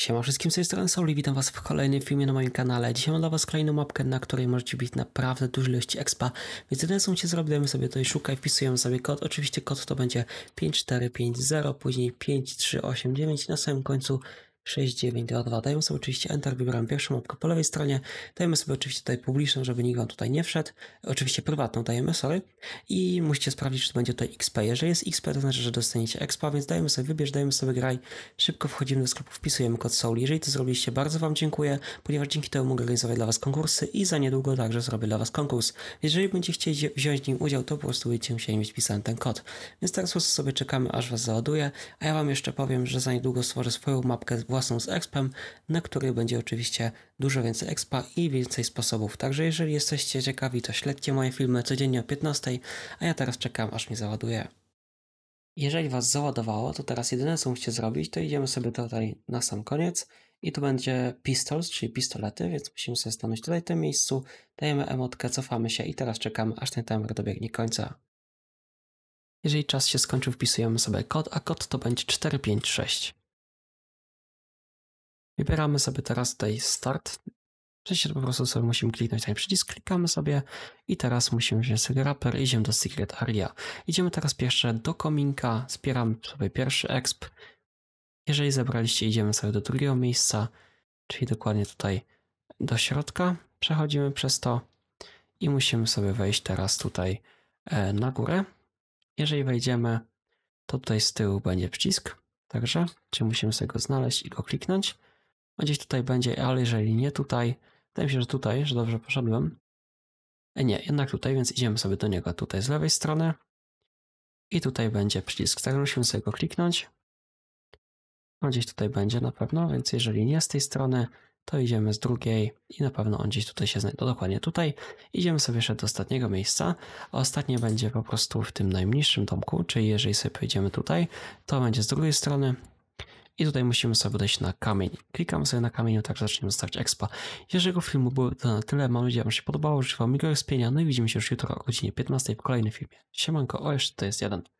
Siema wszystkim, z tej strony Soli, witam was w kolejnym filmie na moim kanale. Dzisiaj mam dla was kolejną mapkę, na której możecie być naprawdę duże ilości expa, więc jedyne co się zrobimy sobie tutaj szukaj, wpisujemy sobie kod. Oczywiście kod to będzie 5450, później 5389 na samym końcu 6922. Dajemy sobie oczywiście Enter, wybieram pierwszą mapkę po lewej stronie. Dajemy sobie oczywiście tutaj publiczną, żeby nikt wam tutaj nie wszedł. Oczywiście prywatną dajemy, sorry. I musicie sprawdzić, czy będzie tutaj XP. Jeżeli jest XP, to znaczy, że dostaniecie expa, więc dajemy sobie wybierz, dajemy sobie graj. Szybko wchodzimy do sklepu, wpisujemy kod Soul. Jeżeli to zrobiliście, bardzo wam dziękuję, ponieważ dzięki temu mogę organizować dla was konkursy i za niedługo także zrobię dla was konkurs. Jeżeli będziecie chcieli wziąć w nim udział, to po prostu będziecie musieli mieć pisany ten kod. Więc teraz po prostu sobie czekamy, aż was załaduje, a ja wam jeszcze powiem, że za niedługo stworzę swoją mapkę własną własną z expem, na której będzie oczywiście dużo więcej expa i więcej sposobów. Także jeżeli jesteście ciekawi, to śledźcie moje filmy codziennie o 15, a ja teraz czekam aż mi załaduje. Jeżeli Was załadowało, to teraz jedyne co musicie zrobić, to idziemy sobie tutaj na sam koniec i tu będzie pistols, czyli pistolety, więc musimy sobie stanąć tutaj w tym miejscu, dajemy emotkę, cofamy się i teraz czekamy aż ten timer dobiegnie końca. Jeżeli czas się skończył, wpisujemy sobie kod, a kod to będzie 456. Wybieramy sobie teraz tutaj start. Przecież po prostu sobie musimy kliknąć ten przycisk, klikamy sobie i teraz musimy wziąć sobie wrapper, idziemy do Secret Area. Idziemy teraz pierwsze do kominka, zbieramy sobie pierwszy exp. Jeżeli zebraliście, idziemy sobie do drugiego miejsca, czyli dokładnie tutaj do środka. Przechodzimy przez to i musimy sobie wejść teraz tutaj e, na górę. Jeżeli wejdziemy, to tutaj z tyłu będzie przycisk, także czy musimy sobie go znaleźć i go kliknąć a gdzieś tutaj będzie, ale jeżeli nie tutaj, wydaje mi się, że tutaj, że dobrze poszedłem. E, nie, jednak tutaj, więc idziemy sobie do niego tutaj z lewej strony. I tutaj będzie przycisk, tak musimy sobie go kliknąć. On gdzieś tutaj będzie na pewno, więc jeżeli nie z tej strony, to idziemy z drugiej i na pewno on gdzieś tutaj się znajdzie. No dokładnie tutaj. Idziemy sobie jeszcze do ostatniego miejsca. A ostatnie będzie po prostu w tym najmniejszym domku, czyli jeżeli sobie pojedziemy tutaj, to będzie z drugiej strony, i tutaj musimy sobie dać na kamień. Klikam sobie na kamieniu, tak zaczniemy zostawiać expa. Jeżeli filmu było to na tyle, mam nadzieję, że Wam się podobało. Życzę Wam miłego spienia, no i widzimy się już jutro o godzinie 15 w kolejnym filmie. Siemanko, o jeszcze to jest jeden.